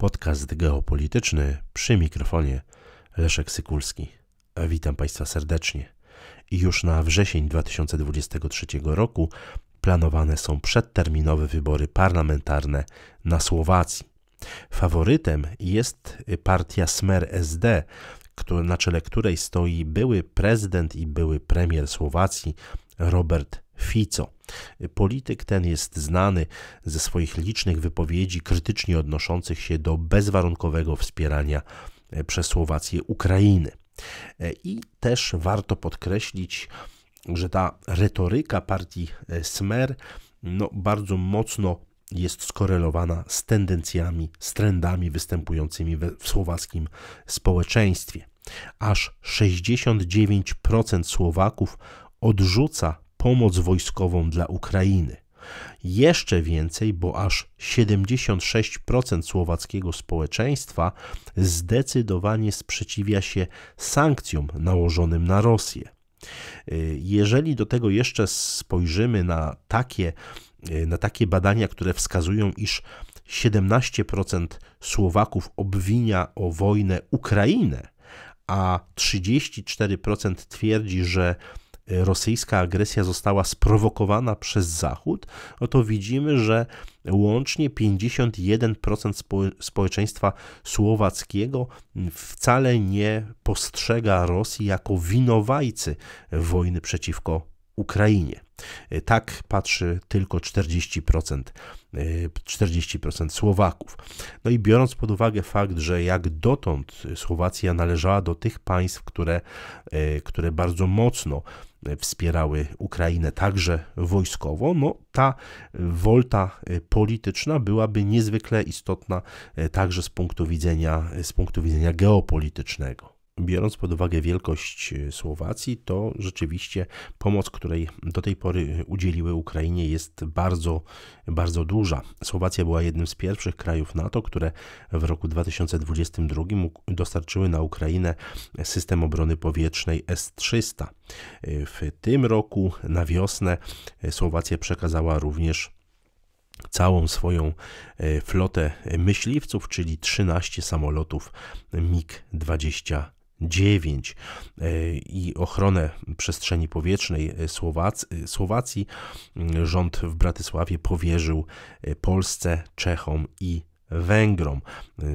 Podcast geopolityczny przy mikrofonie Leszek Sykulski. Witam Państwa serdecznie. Już na wrzesień 2023 roku planowane są przedterminowe wybory parlamentarne na Słowacji. Faworytem jest partia Smer SD, na czele której stoi były prezydent i były premier Słowacji Robert Fico. Polityk ten jest znany ze swoich licznych wypowiedzi krytycznie odnoszących się do bezwarunkowego wspierania e, przez Słowację Ukrainy. E, I też warto podkreślić, że ta retoryka partii e, Smer no, bardzo mocno jest skorelowana z tendencjami, z trendami występującymi we, w słowackim społeczeństwie. Aż 69% Słowaków odrzuca pomoc wojskową dla Ukrainy. Jeszcze więcej, bo aż 76% słowackiego społeczeństwa zdecydowanie sprzeciwia się sankcjom nałożonym na Rosję. Y, jeżeli do tego jeszcze spojrzymy na takie Y, na takie badania, które wskazują, iż 17% Słowaków obwinia o wojnę Ukrainę, a 34% twierdzi, że y, rosyjska agresja została sprowokowana przez Zachód, oto no widzimy, że łącznie 51% społeczeństwa słowackiego mm, wcale nie postrzega Rosji jako winowajcy wojny przeciwko Ukrainie. E, tak patrzy tylko 40%, 40% e, Słowaków. No i biorąc pod uwagę fakt, że jak dotąd Słowacja należała do tych państw, które, e, które bardzo mocno wspierały Ukrainę także wojskowo, no ta wolta polityczna byłaby niezwykle istotna także z punktu widzenia, z punktu widzenia geopolitycznego biorąc pod uwagę wielkość e, Słowacji, to rzeczywiście pomoc, której do tej pory e, udzieliły Ukrainie, jest bardzo, bardzo duża. Słowacja była jednym z pierwszych krajów NATO, które w roku 2022 dostarczyły na Ukrainę system obrony powietrznej S-300. E, w tym roku na wiosnę Słowacja przekazała również całą swoją flotę myśliwców, czyli 13 samolotów MiG-29. 9 e, i ochronę przestrzeni powietrznej e, Słowac e, Słowacji rząd w Bratysławie powierzył Polsce, Czechom i Węgrom.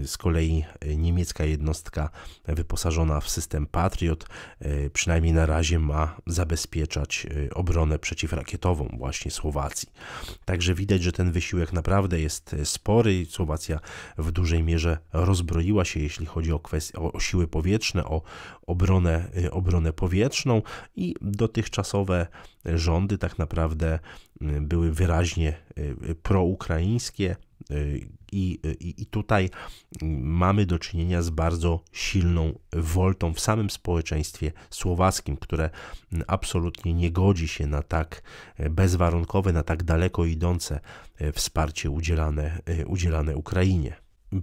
Z kolei e, niemiecka jednostka wyposażona w system Patriot e, przynajmniej na razie ma zabezpieczać e, obronę przeciwrakietową właśnie Słowacji. Także widać, że ten wysiłek naprawdę jest spory i Słowacja w dużej mierze rozbroiła się, jeśli chodzi o, kwestie, o siły powietrzne, o obronę, obronę powietrzną i dotychczasowe rządy tak naprawdę były wyraźnie proukraińskie, i, i, I tutaj mamy do czynienia z bardzo silną woltą w samym społeczeństwie słowackim, które absolutnie nie godzi się na tak bezwarunkowe, na tak daleko idące wsparcie udzielane, udzielane Ukrainie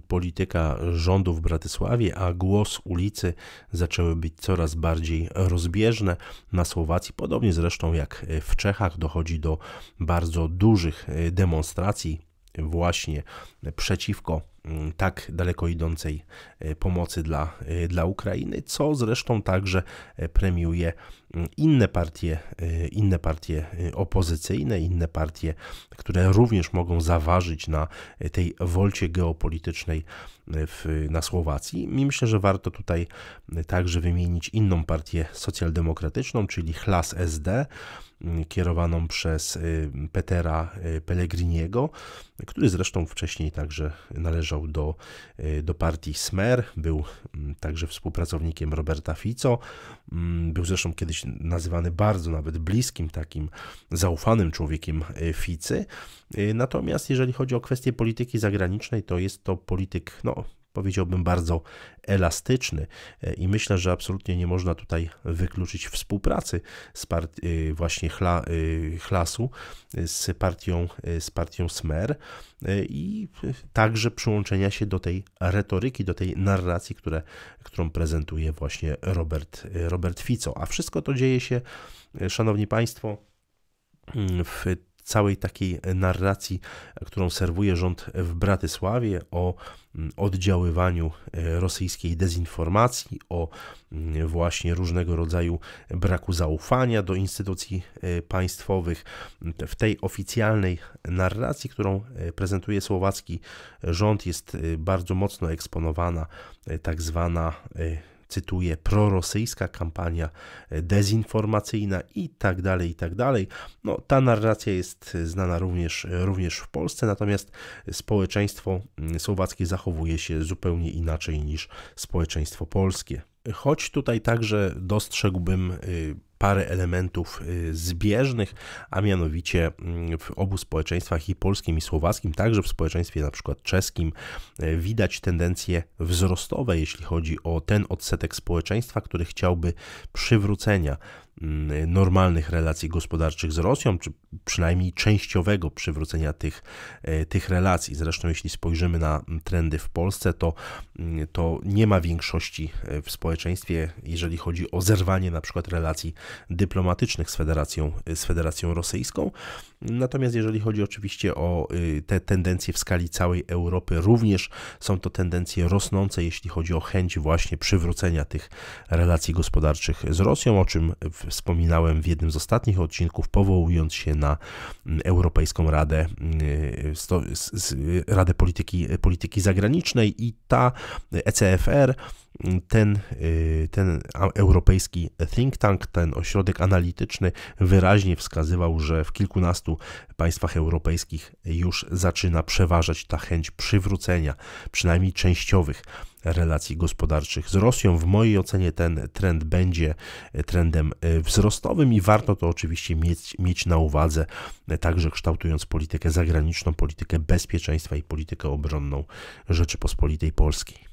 polityka rządu w Bratysławie, a głos ulicy zaczęły być coraz bardziej rozbieżne. Na Słowacji, podobnie zresztą jak w Czechach, dochodzi do bardzo dużych demonstracji właśnie przeciwko mm, tak daleko idącej e, pomocy dla, e, dla Ukrainy, co zresztą także e, premiuje inne partie, y, inne partie y, opozycyjne, inne partie, które również mogą zaważyć na y, tej wolcie geopolitycznej w, na Słowacji. I myślę, że warto tutaj także wymienić inną partię socjaldemokratyczną, czyli Hlas SD, kierowaną przez Petera Pellegriniego, który zresztą wcześniej także należał do, do partii Smer, był mm, także współpracownikiem Roberta Fico, mm, był zresztą kiedyś nazywany bardzo nawet bliskim, takim zaufanym człowiekiem e, Ficy. E, natomiast jeżeli chodzi o kwestie polityki zagranicznej, to jest to polityk no, powiedziałbym, bardzo elastyczny e, i myślę, że absolutnie nie można tutaj wykluczyć współpracy z part- e, właśnie chla, e, Chlasu z partią, z partią Smer i także przyłączenia się do tej retoryki, do tej narracji, które, którą prezentuje właśnie Robert, Robert Fico. A wszystko to dzieje się, szanowni państwo, mm, w całej takiej e, narracji, e, którą serwuje rząd w Bratysławie o mm, oddziaływaniu e, rosyjskiej dezinformacji, o mm, właśnie różnego rodzaju braku zaufania do instytucji państwowych. W tej oficjalnej narracji, którą prezentuje słowacki rząd, jest bardzo mocno eksponowana tak zwana cytuję, prorosyjska kampania e, dezinformacyjna i tak dalej, i tak dalej. No, ta narracja jest e, znana również, e, również w Polsce, natomiast społeczeństwo mm, słowackie zachowuje się zupełnie inaczej niż społeczeństwo polskie. Choć tutaj także dostrzegłbym y, parę elementów y, zbieżnych, a mianowicie mm, w obu społeczeństwach i polskim i słowackim, także w społeczeństwie na przykład czeskim y, widać tendencje wzrostowe, jeśli chodzi o ten odsetek społeczeństwa, który chciałby przywrócenia Mm, normalnych relacji gospodarczych z Rosją, czy przynajmniej częściowego przywrócenia tych, e, tych relacji. Zresztą, jeśli spojrzymy na mm, trendy w Polsce, to, mm, to nie ma większości e, w społeczeństwie, jeżeli chodzi o zerwanie na przykład relacji dyplomatycznych z Federacją, e, z Federacją Rosyjską. Natomiast jeżeli chodzi oczywiście o te tendencje w skali całej Europy, również są to tendencje rosnące, jeśli chodzi o chęć właśnie przywrócenia tych relacji gospodarczych z Rosją, o czym w wspominałem w jednym z ostatnich odcinków, powołując się na mm, Europejską Radę, y, y, Radę Polityki, Polityki Zagranicznej i ta y, ECFR ten, y, ten europejski think tank, ten ośrodek analityczny wyraźnie wskazywał, że w kilkunastu państwach europejskich już zaczyna przeważać ta chęć przywrócenia przynajmniej częściowych relacji gospodarczych z Rosją. W mojej ocenie ten trend będzie e, trendem e, wzrostowym i warto to oczywiście mieć, mieć na uwadze, e, także kształtując politykę zagraniczną, politykę bezpieczeństwa i politykę obronną Rzeczypospolitej Polskiej.